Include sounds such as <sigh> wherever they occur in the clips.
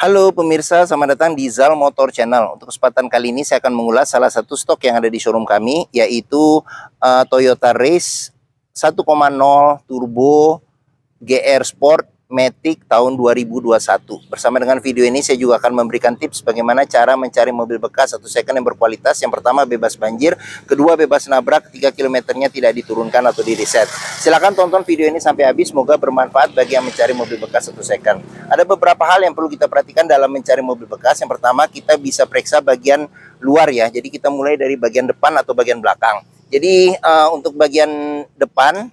Halo pemirsa, selamat datang di Zal Motor Channel. Untuk kesempatan kali ini saya akan mengulas salah satu stok yang ada di showroom kami, yaitu uh, Toyota Race 1,0 Turbo GR Sport Matic tahun 2021. Bersama dengan video ini saya juga akan memberikan tips bagaimana cara mencari mobil bekas atau second yang berkualitas. Yang pertama bebas banjir, kedua bebas nabrak, tiga kilometernya tidak diturunkan atau di reset. Silahkan tonton video ini sampai habis, semoga bermanfaat bagi yang mencari mobil bekas atau second. Ada beberapa hal yang perlu kita perhatikan dalam mencari mobil bekas. Yang pertama kita bisa periksa bagian luar ya, jadi kita mulai dari bagian depan atau bagian belakang. Jadi uh, untuk bagian depan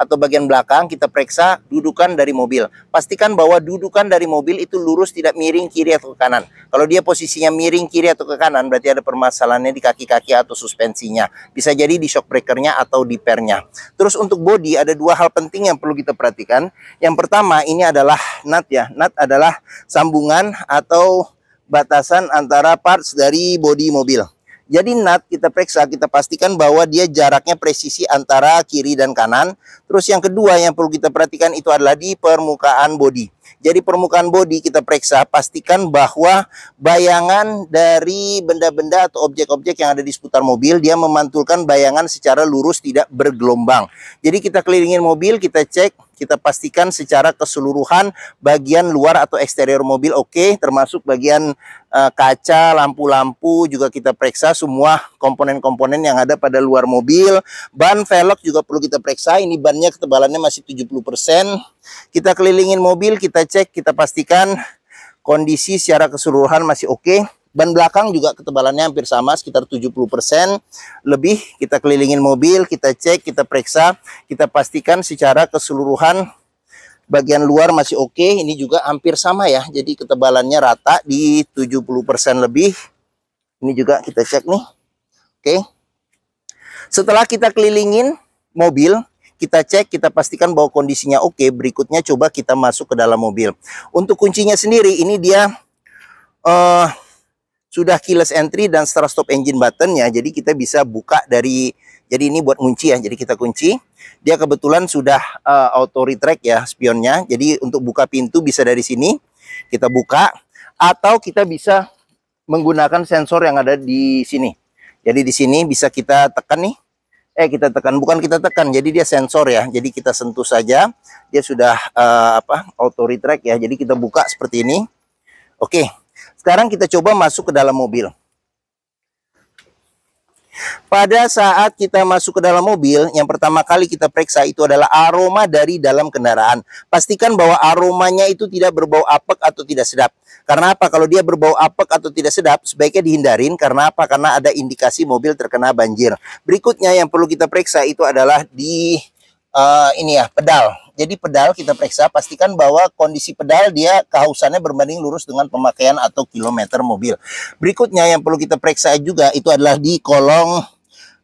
atau bagian belakang kita periksa dudukan dari mobil. Pastikan bahwa dudukan dari mobil itu lurus tidak miring kiri atau ke kanan. Kalau dia posisinya miring kiri atau ke kanan berarti ada permasalahannya di kaki-kaki atau suspensinya. Bisa jadi di shock breakernya atau di pernya. Terus untuk body ada dua hal penting yang perlu kita perhatikan. Yang pertama ini adalah nut ya. Nut adalah sambungan atau batasan antara parts dari bodi mobil. Jadi nut kita periksa, kita pastikan bahwa dia jaraknya presisi antara kiri dan kanan. Terus yang kedua yang perlu kita perhatikan itu adalah di permukaan bodi. Jadi permukaan bodi kita periksa, pastikan bahwa bayangan dari benda-benda atau objek-objek yang ada di seputar mobil, dia memantulkan bayangan secara lurus tidak bergelombang. Jadi kita kelilingin mobil, kita cek, kita pastikan secara keseluruhan bagian luar atau eksterior mobil oke, okay, termasuk bagian uh, kaca, lampu-lampu juga kita periksa semua komponen-komponen yang ada pada luar mobil. Ban velg juga perlu kita periksa, ini bannya ketebalannya masih 70%. Kita kelilingin mobil, kita cek, kita pastikan kondisi secara keseluruhan masih oke. Okay. Ban belakang juga ketebalannya hampir sama, sekitar 70% lebih. Kita kelilingin mobil, kita cek, kita periksa, kita pastikan secara keseluruhan bagian luar masih oke. Okay. Ini juga hampir sama ya, jadi ketebalannya rata di 70% lebih. Ini juga kita cek nih. Oke. Okay. Setelah kita kelilingin mobil, kita cek, kita pastikan bahwa kondisinya oke. Okay. Berikutnya coba kita masuk ke dalam mobil. Untuk kuncinya sendiri ini dia uh, sudah keyless entry dan start stop engine button ya. Jadi kita bisa buka dari jadi ini buat kunci ya. Jadi kita kunci. Dia kebetulan sudah uh, auto retract ya spionnya. Jadi untuk buka pintu bisa dari sini. Kita buka atau kita bisa menggunakan sensor yang ada di sini. Jadi di sini bisa kita tekan nih eh kita tekan bukan kita tekan jadi dia sensor ya jadi kita sentuh saja dia sudah uh, apa auto retract ya jadi kita buka seperti ini oke sekarang kita coba masuk ke dalam mobil pada saat kita masuk ke dalam mobil, yang pertama kali kita periksa itu adalah aroma dari dalam kendaraan. Pastikan bahwa aromanya itu tidak berbau apek atau tidak sedap. Karena apa? Kalau dia berbau apek atau tidak sedap, sebaiknya dihindarin. Karena apa? Karena ada indikasi mobil terkena banjir. Berikutnya yang perlu kita periksa itu adalah di uh, ini ya pedal jadi pedal kita periksa, pastikan bahwa kondisi pedal dia kehausannya berbanding lurus dengan pemakaian atau kilometer mobil. Berikutnya yang perlu kita periksa juga itu adalah di kolong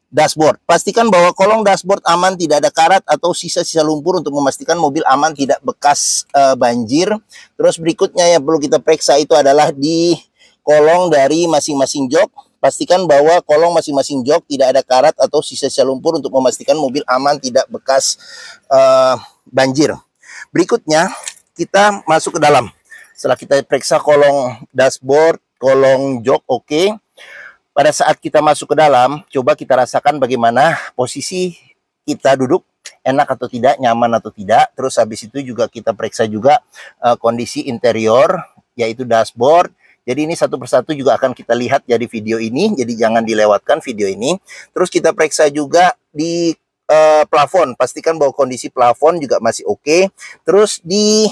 dashboard. Pastikan bahwa kolong dashboard aman, tidak ada karat atau sisa-sisa lumpur untuk memastikan mobil aman tidak bekas e, banjir. Terus berikutnya yang perlu kita periksa itu adalah di kolong dari masing-masing jok. Pastikan bahwa kolong masing-masing jok tidak ada karat atau sisa-sisa lumpur untuk memastikan mobil aman tidak bekas e, banjir. Berikutnya kita masuk ke dalam. Setelah kita periksa kolong dashboard, kolong jok, oke. Okay. Pada saat kita masuk ke dalam, coba kita rasakan bagaimana posisi kita duduk enak atau tidak, nyaman atau tidak. Terus habis itu juga kita periksa juga uh, kondisi interior, yaitu dashboard. Jadi ini satu persatu juga akan kita lihat jadi video ini, jadi jangan dilewatkan video ini. Terus kita periksa juga di uh, plafon, pastikan bahwa kondisi plafon juga masih oke. Okay. Terus di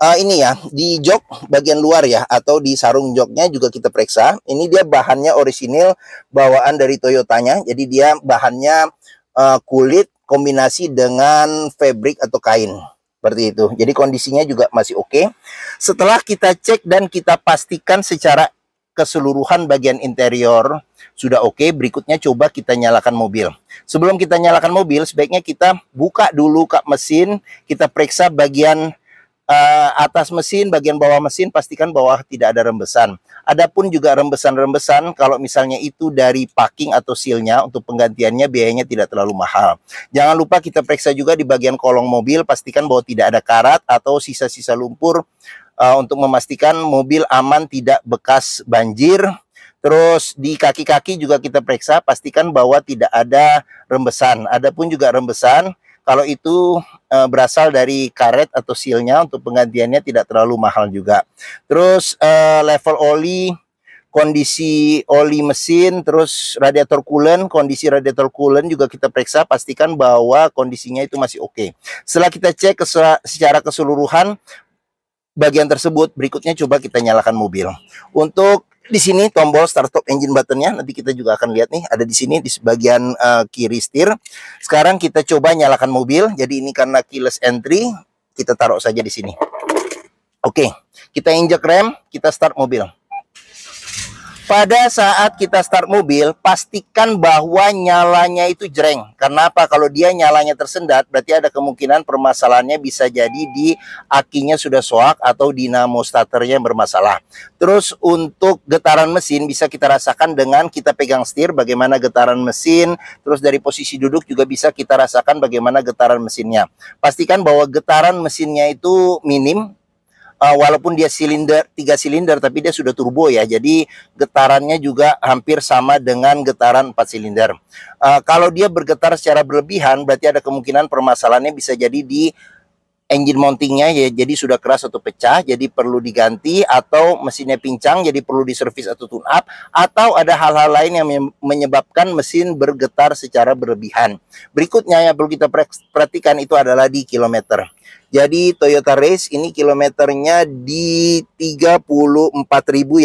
uh, ini ya, di jok bagian luar ya atau di sarung joknya juga kita periksa. Ini dia bahannya orisinil bawaan dari Toyotanya. Jadi dia bahannya uh, kulit kombinasi dengan fabric atau kain. Seperti itu. Jadi kondisinya juga masih oke. Okay. Setelah kita cek dan kita pastikan secara keseluruhan bagian interior sudah oke. Okay. Berikutnya coba kita nyalakan mobil. Sebelum kita nyalakan mobil, sebaiknya kita buka dulu kap mesin, kita periksa bagian uh, atas mesin, bagian bawah mesin, pastikan bahwa tidak ada rembesan. Adapun juga rembesan-rembesan, kalau misalnya itu dari packing atau sealnya, untuk penggantiannya biayanya tidak terlalu mahal. Jangan lupa kita periksa juga di bagian kolong mobil, pastikan bahwa tidak ada karat atau sisa-sisa lumpur uh, untuk memastikan mobil aman tidak bekas banjir. Terus di kaki-kaki juga kita periksa, pastikan bahwa tidak ada rembesan. Adapun juga rembesan, kalau itu e, berasal dari karet atau sealnya untuk penggantiannya tidak terlalu mahal juga. Terus e, level oli, kondisi oli mesin, terus radiator coolant, kondisi radiator coolant juga kita periksa, pastikan bahwa kondisinya itu masih oke. Okay. Setelah kita cek secara keseluruhan, bagian tersebut. Berikutnya coba kita nyalakan mobil. Untuk di sini tombol start stop engine buttonnya nanti kita juga akan lihat nih ada di sini di sebagian uh, kiri setir sekarang kita coba nyalakan mobil jadi ini karena keyless entry kita taruh saja di sini oke okay. kita injek rem kita start mobil pada saat kita start mobil, pastikan bahwa nyalanya itu jreng. Kenapa? Kalau dia nyalanya tersendat, berarti ada kemungkinan permasalahannya bisa jadi di akinya sudah soak atau dinamo starternya bermasalah. Terus untuk getaran mesin bisa kita rasakan dengan kita pegang setir bagaimana getaran mesin, terus dari posisi duduk juga bisa kita rasakan bagaimana getaran mesinnya. Pastikan bahwa getaran mesinnya itu minim uh, walaupun dia silinder tiga silinder tapi dia sudah turbo ya. Jadi getarannya juga hampir sama dengan getaran empat silinder. Uh, kalau dia bergetar secara berlebihan berarti ada kemungkinan permasalahannya bisa jadi di engine mountingnya ya jadi sudah keras atau pecah jadi perlu diganti atau mesinnya pincang jadi perlu diservis atau tune up atau ada hal-hal lain yang menyebabkan mesin bergetar secara berlebihan. Berikutnya yang perlu kita perhatikan itu adalah di kilometer. Jadi Toyota Race ini kilometernya di 34.000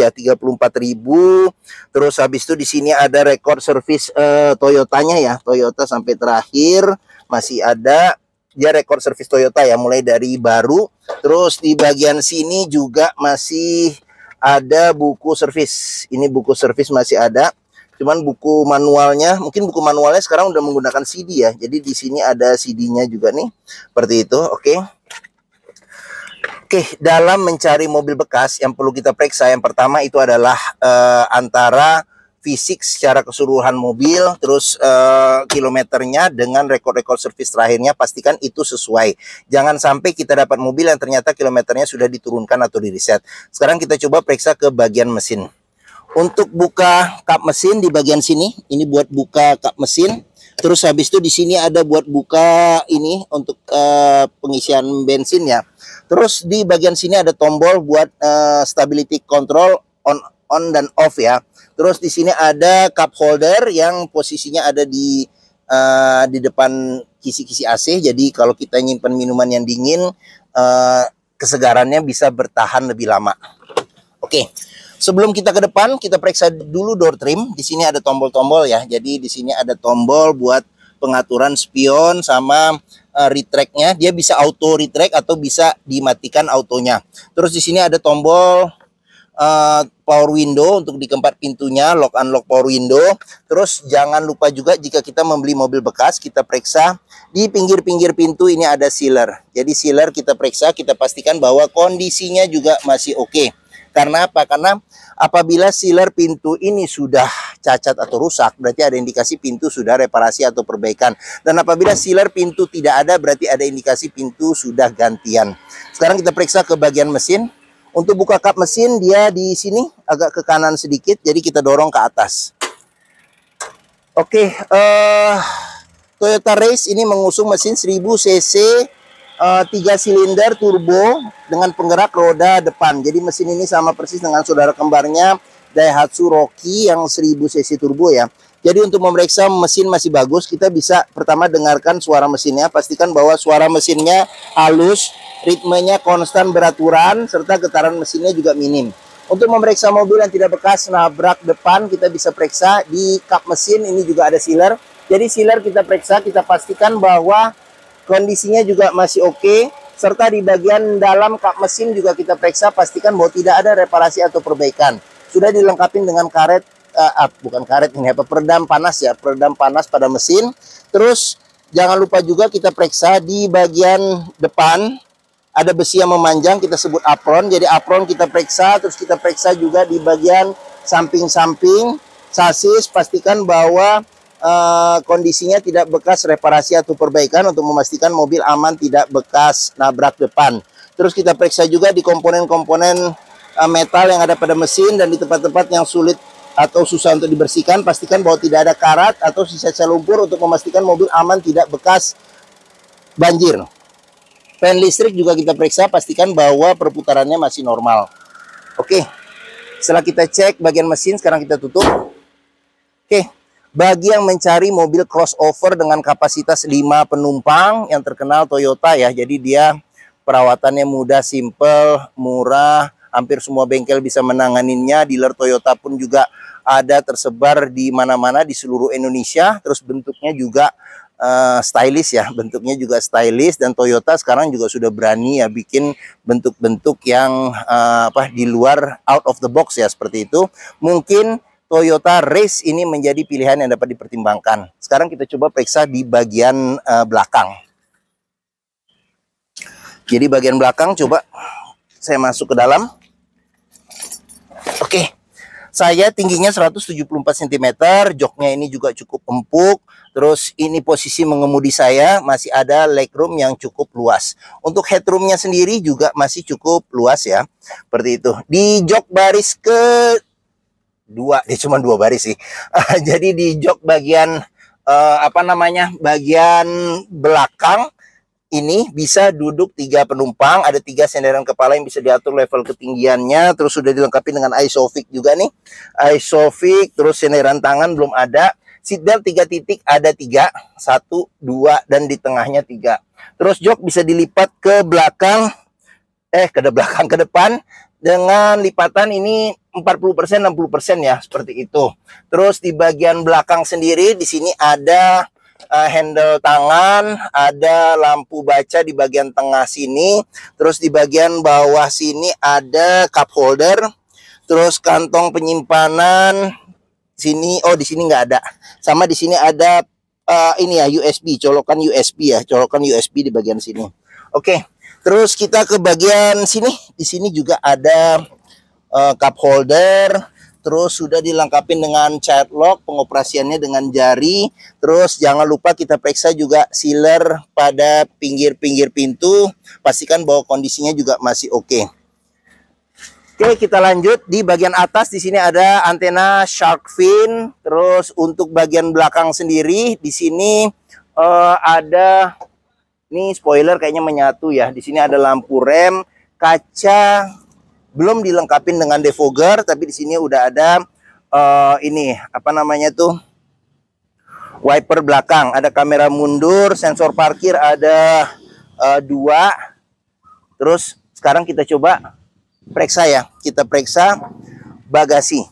ya, 34.000. Terus habis itu di sini ada rekor servis uh, Toyotanya ya, Toyota sampai terakhir masih ada dia rekor servis Toyota ya mulai dari baru terus di bagian sini juga masih ada buku servis ini buku servis masih ada cuman buku manualnya mungkin buku manualnya sekarang udah menggunakan CD ya jadi di sini ada CD-nya juga nih seperti itu oke okay. Oke, dalam mencari mobil bekas yang perlu kita periksa yang pertama itu adalah uh, antara fisik secara keseluruhan mobil, terus uh, kilometernya dengan rekor-rekor servis terakhirnya pastikan itu sesuai. Jangan sampai kita dapat mobil yang ternyata kilometernya sudah diturunkan atau di Sekarang kita coba periksa ke bagian mesin. Untuk buka kap mesin di bagian sini, ini buat buka kap mesin. Terus habis itu di sini ada buat buka ini untuk uh, pengisian bensin ya. Terus di bagian sini ada tombol buat uh, stability control on on dan off ya. Terus di sini ada cup holder yang posisinya ada di uh, di depan kisi-kisi AC. Jadi kalau kita nyimpan minuman yang dingin, uh, kesegarannya bisa bertahan lebih lama. Oke. Okay. Sebelum kita ke depan, kita periksa dulu door trim. Di sini ada tombol-tombol ya. Jadi di sini ada tombol buat pengaturan spion sama uh, eh, retract Dia bisa auto retract atau bisa dimatikan autonya. Terus di sini ada tombol Eh, power window untuk di keempat pintunya lock unlock power window terus jangan lupa juga jika kita membeli mobil bekas kita periksa di pinggir-pinggir pintu ini ada sealer jadi sealer kita periksa kita pastikan bahwa kondisinya juga masih oke okay. karena apa karena apabila sealer pintu ini sudah cacat atau rusak berarti ada indikasi pintu sudah reparasi atau perbaikan dan apabila sealer pintu tidak ada berarti ada indikasi pintu sudah gantian sekarang kita periksa ke bagian mesin untuk buka kap mesin dia di sini agak ke kanan sedikit, jadi kita dorong ke atas. Oke, okay, uh, eh, Toyota Race ini mengusung mesin 1000 cc eh, tiga uh, silinder turbo dengan penggerak roda depan. Jadi mesin ini sama persis dengan saudara kembarnya Daihatsu Rocky yang 1000 cc turbo ya. Jadi untuk memeriksa mesin masih bagus, kita bisa pertama dengarkan suara mesinnya, pastikan bahwa suara mesinnya halus, ritmenya konstan beraturan, serta getaran mesinnya juga minim. Untuk memeriksa mobil yang tidak bekas nabrak depan, kita bisa periksa di kap mesin, ini juga ada sealer. Jadi sealer kita periksa, kita pastikan bahwa kondisinya juga masih oke, okay, serta di bagian dalam kap mesin juga kita periksa, pastikan bahwa tidak ada reparasi atau perbaikan. Sudah dilengkapi dengan karet uh, bukan karet ini apa peredam panas ya peredam panas pada mesin terus jangan lupa juga kita periksa di bagian depan ada besi yang memanjang kita sebut apron jadi apron kita periksa terus kita periksa juga di bagian samping-samping sasis pastikan bahwa uh, kondisinya tidak bekas reparasi atau perbaikan untuk memastikan mobil aman tidak bekas nabrak depan terus kita periksa juga di komponen-komponen eh, metal yang ada pada mesin dan di tempat-tempat yang sulit atau susah untuk dibersihkan, pastikan bahwa tidak ada karat atau sisa-sisa lumpur untuk memastikan mobil aman tidak bekas banjir. Pen listrik juga kita periksa, pastikan bahwa perputarannya masih normal. Oke, setelah kita cek bagian mesin, sekarang kita tutup. Oke, bagi yang mencari mobil crossover dengan kapasitas 5 penumpang yang terkenal Toyota ya, jadi dia perawatannya mudah, simple, murah, hampir semua bengkel bisa menanganinya, dealer Toyota pun juga ada tersebar di mana-mana di seluruh Indonesia, terus bentuknya juga uh, stylish ya, bentuknya juga stylish dan Toyota sekarang juga sudah berani ya bikin bentuk-bentuk yang uh, apa di luar out of the box ya seperti itu. Mungkin Toyota Race ini menjadi pilihan yang dapat dipertimbangkan. Sekarang kita coba periksa di bagian uh, belakang. Jadi bagian belakang coba saya masuk ke dalam. Oke. Saya tingginya 174 cm, joknya ini juga cukup empuk. Terus ini posisi mengemudi saya masih ada legroom yang cukup luas. Untuk headroomnya sendiri juga masih cukup luas ya. Seperti itu. Di jok baris ke dua, dia eh, cuma dua baris sih. <laughs> Jadi di jok bagian uh, apa namanya? bagian belakang ini bisa duduk tiga penumpang, ada tiga senderan kepala yang bisa diatur level ketinggiannya, terus sudah dilengkapi dengan isofix juga nih, isofix, terus senderan tangan belum ada, seatbelt tiga titik ada tiga, satu, dua, dan di tengahnya tiga. Terus jok bisa dilipat ke belakang, eh ke belakang ke depan dengan lipatan ini 40% 60% ya seperti itu. Terus di bagian belakang sendiri di sini ada uh, handle tangan, ada lampu baca di bagian tengah sini, terus di bagian bawah sini ada cup holder, terus kantong penyimpanan sini oh di sini nggak ada. Sama di sini ada uh, ini ya USB, colokan USB ya, colokan USB di bagian sini. Oke. Okay. Terus kita ke bagian sini, di sini juga ada uh, cup holder, terus sudah dilengkapi dengan child lock pengoperasiannya dengan jari terus jangan lupa kita periksa juga sealer pada pinggir-pinggir pintu pastikan bahwa kondisinya juga masih oke okay. Oke, kita lanjut di bagian atas di sini ada antena shark fin. Terus untuk bagian belakang sendiri di sini uh, ada ini spoiler kayaknya menyatu ya. Di sini ada lampu rem, kaca belum dilengkapi dengan defogger tapi di sini udah ada uh, ini apa namanya tuh wiper belakang ada kamera mundur sensor parkir ada uh, dua terus sekarang kita coba periksa ya kita periksa bagasi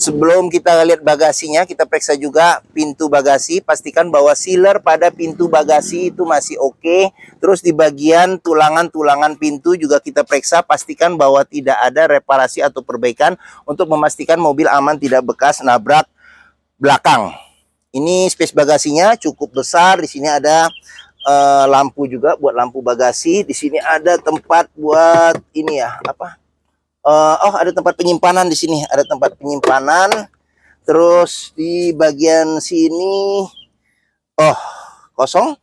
Sebelum kita lihat bagasinya, kita periksa juga pintu bagasi. Pastikan bahwa sealer pada pintu bagasi itu masih oke. Okay. Terus di bagian tulangan-tulangan pintu juga kita periksa. Pastikan bahwa tidak ada reparasi atau perbaikan untuk memastikan mobil aman tidak bekas nabrak belakang. Ini space bagasinya cukup besar. Di sini ada uh, lampu juga buat lampu bagasi. Di sini ada tempat buat ini ya, apa? uh, oh ada tempat penyimpanan di sini ada tempat penyimpanan terus di bagian sini oh kosong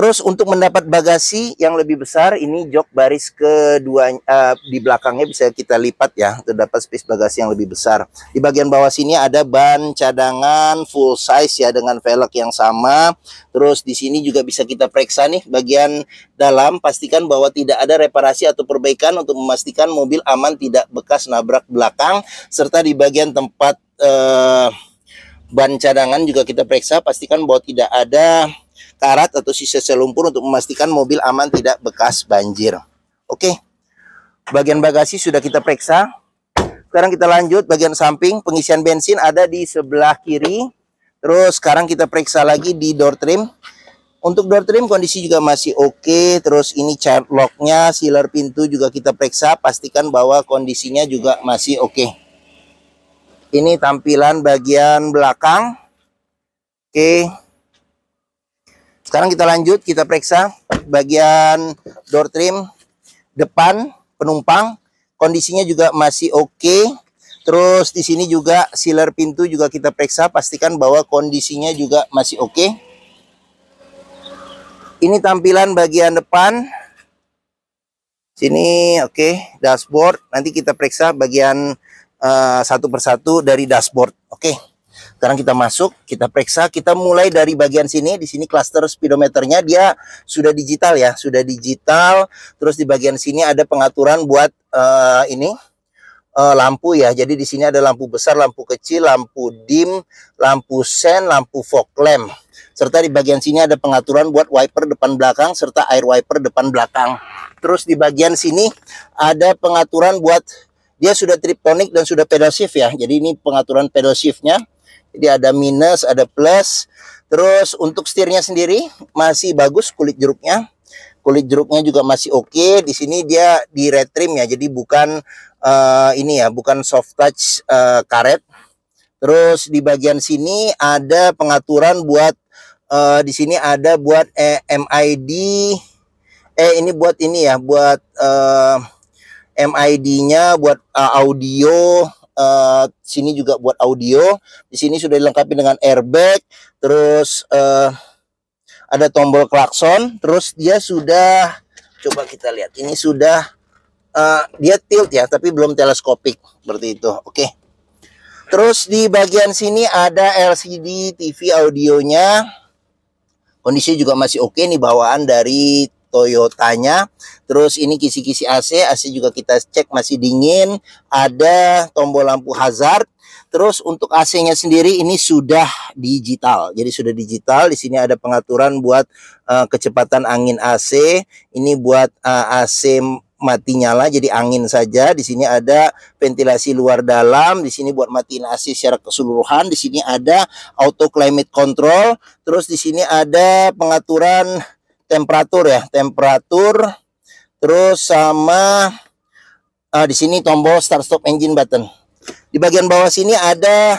Terus untuk mendapat bagasi yang lebih besar ini jok baris kedua uh, di belakangnya bisa kita lipat ya terdapat space bagasi yang lebih besar. Di bagian bawah sini ada ban cadangan full size ya dengan velg yang sama. Terus di sini juga bisa kita periksa nih bagian dalam pastikan bahwa tidak ada reparasi atau perbaikan untuk memastikan mobil aman tidak bekas nabrak belakang serta di bagian tempat uh, ban cadangan juga kita periksa pastikan bahwa tidak ada karat atau sisa sisa lumpur untuk memastikan mobil aman tidak bekas banjir. Oke, bagian bagasi sudah kita periksa. Sekarang kita lanjut bagian samping, pengisian bensin ada di sebelah kiri. Terus sekarang kita periksa lagi di door trim. Untuk door trim kondisi juga masih oke. Terus ini child locknya, sealer pintu juga kita periksa. Pastikan bahwa kondisinya juga masih oke. Ini tampilan bagian belakang. Oke. Sekarang kita lanjut, kita periksa bagian door trim depan penumpang. Kondisinya juga masih oke. Okay. Terus di sini juga sealer pintu juga kita periksa, pastikan bahwa kondisinya juga masih oke. Okay. Ini tampilan bagian depan. Sini oke, okay, dashboard. Nanti kita periksa bagian uh, satu persatu dari dashboard. Oke. Okay. Sekarang kita masuk, kita periksa, kita mulai dari bagian sini. Di sini cluster speedometernya dia sudah digital ya, sudah digital. Terus di bagian sini ada pengaturan buat uh, ini uh, lampu ya. Jadi di sini ada lampu besar, lampu kecil, lampu dim, lampu sen, lampu fog lamp. Serta di bagian sini ada pengaturan buat wiper depan belakang serta air wiper depan belakang. Terus di bagian sini ada pengaturan buat dia sudah triptonic dan sudah pedal shift ya. Jadi ini pengaturan pedal shiftnya. Jadi ada minus, ada plus. Terus untuk setirnya sendiri masih bagus kulit jeruknya. Kulit jeruknya juga masih oke. Okay. Di sini dia di retrim ya. Jadi bukan uh, ini ya, bukan soft touch uh, karet. Terus di bagian sini ada pengaturan buat uh, di sini ada buat eh, MID eh ini buat ini ya, buat uh, MID-nya buat uh, audio uh, sini juga buat audio. Di sini sudah dilengkapi dengan airbag, terus uh, ada tombol klakson, terus dia sudah coba kita lihat. Ini sudah uh, dia tilt ya, tapi belum teleskopik seperti itu. Oke. Okay. Terus di bagian sini ada LCD TV audionya. Kondisi juga masih oke okay nih bawaan dari Toyotanya. Terus ini kisi-kisi AC, AC juga kita cek masih dingin. Ada tombol lampu hazard. Terus untuk AC-nya sendiri ini sudah digital. Jadi sudah digital. Di sini ada pengaturan buat uh, kecepatan angin AC. Ini buat uh, eh, AC mati nyala jadi angin saja. Di sini ada ventilasi luar dalam, di sini buat matiin AC secara keseluruhan, di sini ada auto climate control, terus di sini ada pengaturan temperatur ya, temperatur terus sama uh, di sini tombol start stop engine button. Di bagian bawah sini ada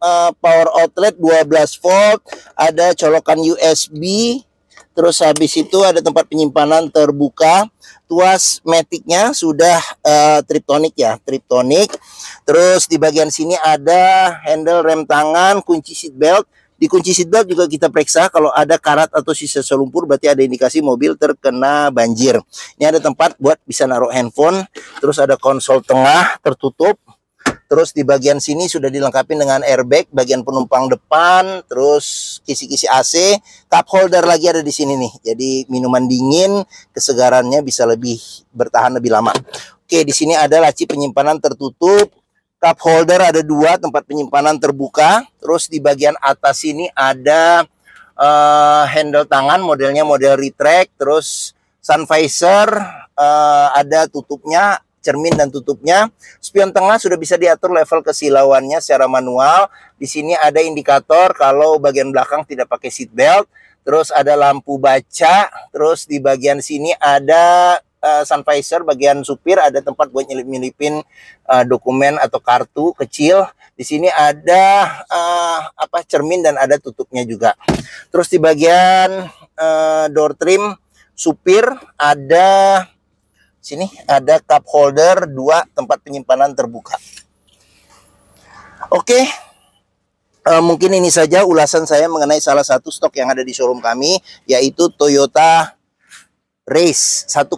uh, power outlet 12 volt, ada colokan USB, terus habis itu ada tempat penyimpanan terbuka, tuas metiknya sudah uh, triptonik ya, triptonik. Terus di bagian sini ada handle rem tangan, kunci seat belt, di kunci seatbelt juga kita periksa kalau ada karat atau sisa selumpur berarti ada indikasi mobil terkena banjir. Ini ada tempat buat bisa naruh handphone, terus ada konsol tengah tertutup. Terus di bagian sini sudah dilengkapi dengan airbag bagian penumpang depan, terus kisi-kisi AC, cup holder lagi ada di sini nih. Jadi minuman dingin kesegarannya bisa lebih bertahan lebih lama. Oke, di sini ada laci penyimpanan tertutup, Cup holder ada dua tempat penyimpanan terbuka. Terus di bagian atas ini ada uh, handle tangan modelnya model retract. Terus sun visor uh, eh, ada tutupnya cermin dan tutupnya. Spion tengah sudah bisa diatur level kesilauannya secara manual. Di sini ada indikator kalau bagian belakang tidak pakai seat belt. Terus ada lampu baca. Terus di bagian sini ada Eh, sun visor bagian supir ada tempat buat nyelip-nyelipin uh, eh, dokumen atau kartu kecil. Di sini ada uh, apa cermin dan ada tutupnya juga. Terus di bagian uh, door trim supir ada sini ada cup holder dua tempat penyimpanan terbuka. Oke. Okay. Uh, mungkin ini saja ulasan saya mengenai salah satu stok yang ada di showroom kami yaitu Toyota race 1,0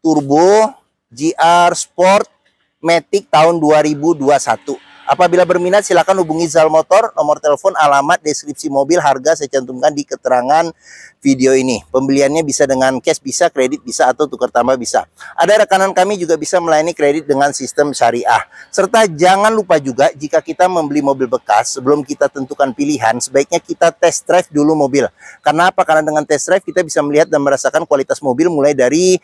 turbo GR Sport Matic tahun 2021 Apabila berminat silahkan hubungi Zal Motor, nomor telepon, alamat, deskripsi mobil, harga saya cantumkan di keterangan video ini. Pembeliannya bisa dengan cash bisa, kredit bisa atau tukar tambah bisa. Ada rekanan kami juga bisa melayani kredit dengan sistem syariah. Serta jangan lupa juga jika kita membeli mobil bekas sebelum kita tentukan pilihan, sebaiknya kita test drive dulu mobil. Karena apa? Karena dengan test drive kita bisa melihat dan merasakan kualitas mobil mulai dari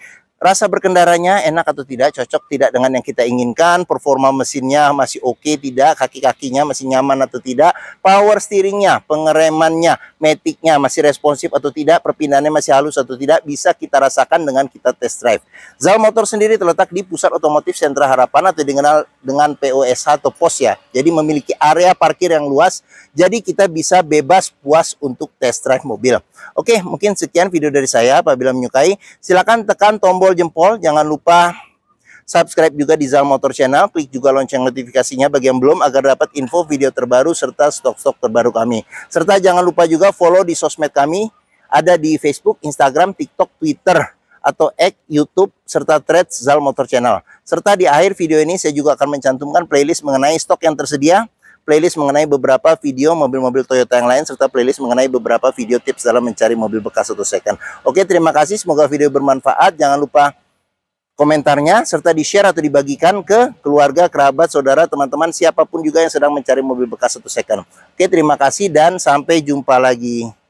Rasa berkendaranya enak atau tidak, cocok tidak dengan yang kita inginkan, performa mesinnya masih oke okay, tidak, kaki-kakinya masih nyaman atau tidak, power steeringnya, pengeremannya, metiknya masih responsif atau tidak, perpindahannya masih halus atau tidak, bisa kita rasakan dengan kita test drive. Zal Motor sendiri terletak di Pusat Otomotif Sentra Harapan atau dikenal dengan POSH atau POS ya, jadi memiliki area parkir yang luas, jadi kita bisa bebas puas untuk test drive mobil. Oke, mungkin sekian video dari saya, apabila menyukai, silakan tekan tombol jempol jempol jangan lupa subscribe juga di Zal Motor Channel klik juga lonceng notifikasinya bagi yang belum agar dapat info video terbaru serta stok-stok terbaru kami serta jangan lupa juga follow di sosmed kami ada di Facebook, Instagram, TikTok, Twitter atau X, YouTube, serta Threads Zal Motor Channel. Serta di akhir video ini saya juga akan mencantumkan playlist mengenai stok yang tersedia playlist mengenai beberapa video mobil-mobil Toyota yang lain, serta playlist mengenai beberapa video tips dalam mencari mobil bekas atau second. Oke, terima kasih. Semoga video bermanfaat. Jangan lupa komentarnya serta di-share atau dibagikan ke keluarga, kerabat, saudara, teman-teman, siapapun juga yang sedang mencari mobil bekas satu second. Oke, terima kasih dan sampai jumpa lagi.